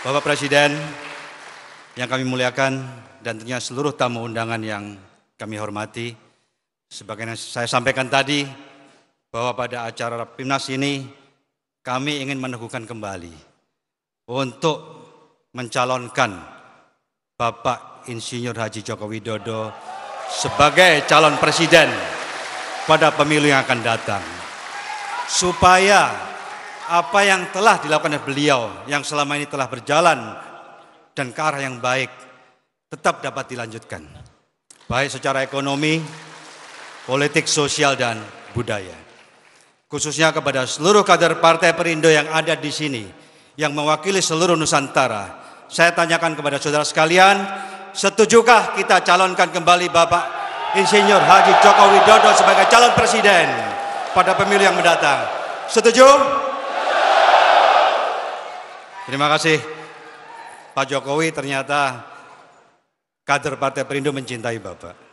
Bapak Presiden yang kami muliakan dan tentunya seluruh tamu undangan yang kami hormati. Sebagai yang saya sampaikan tadi bahwa pada acara Rapimnas ini kami ingin meneguhkan kembali untuk mencalonkan Bapak Insinyur Haji Joko Widodo sebagai calon presiden pada pemilu yang akan datang. Supaya apa yang telah dilakukan oleh beliau yang selama ini telah berjalan dan ke arah yang baik tetap dapat dilanjutkan. Baik secara ekonomi, politik, sosial dan budaya. Khususnya kepada seluruh kader Partai Perindo yang ada di sini yang mewakili seluruh Nusantara. Saya tanyakan kepada saudara sekalian, setujukah kita calonkan kembali Bapak Insinyur Haji Joko Widodo sebagai calon presiden pada pemilu yang mendatang? Setuju? Terima kasih Pak Jokowi ternyata kader Partai Perindo mencintai Bapak.